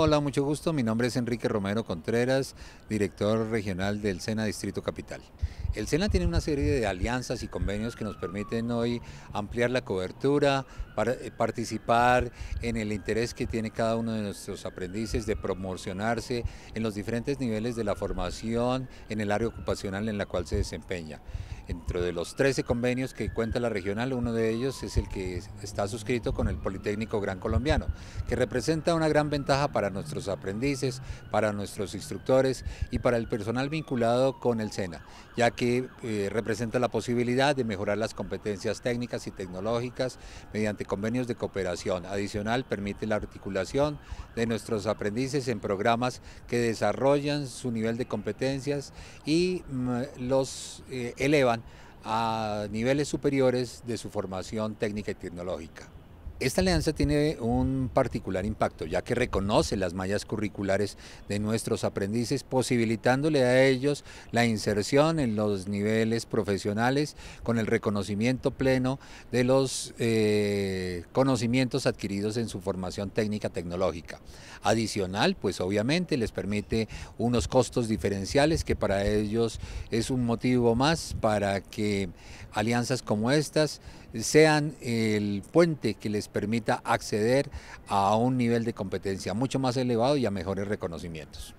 Hola, mucho gusto. Mi nombre es Enrique Romero Contreras, director regional del SENA Distrito Capital. El SENA tiene una serie de alianzas y convenios que nos permiten hoy ampliar la cobertura, eh, participar en el interés que tiene cada uno de nuestros aprendices de promocionarse en los diferentes niveles de la formación en el área ocupacional en la cual se desempeña. Dentro de los 13 convenios que cuenta la regional, uno de ellos es el que está suscrito con el Politécnico Gran Colombiano, que representa una gran ventaja para nuestros aprendices, para nuestros instructores y para el personal vinculado con el SENA, ya que eh, representa la posibilidad de mejorar las competencias técnicas y tecnológicas mediante convenios de cooperación. Adicional, permite la articulación de nuestros aprendices en programas que desarrollan su nivel de competencias y mm, los eh, eleva a niveles superiores de su formación técnica y tecnológica. Esta alianza tiene un particular impacto, ya que reconoce las mallas curriculares de nuestros aprendices, posibilitándole a ellos la inserción en los niveles profesionales con el reconocimiento pleno de los eh, conocimientos adquiridos en su formación técnica tecnológica. Adicional, pues obviamente les permite unos costos diferenciales que para ellos es un motivo más para que alianzas como estas sean el puente que les permita acceder a un nivel de competencia mucho más elevado y a mejores reconocimientos.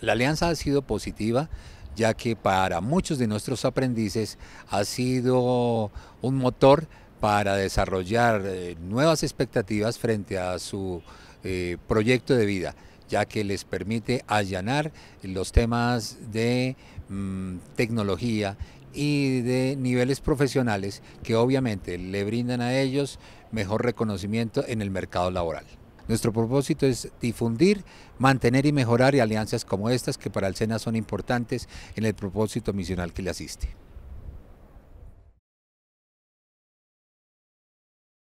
La alianza ha sido positiva ya que para muchos de nuestros aprendices ha sido un motor para desarrollar eh, nuevas expectativas frente a su eh, proyecto de vida, ya que les permite allanar los temas de mm, tecnología, y de niveles profesionales que obviamente le brindan a ellos mejor reconocimiento en el mercado laboral. Nuestro propósito es difundir, mantener y mejorar alianzas como estas que para el SENA son importantes en el propósito misional que le asiste.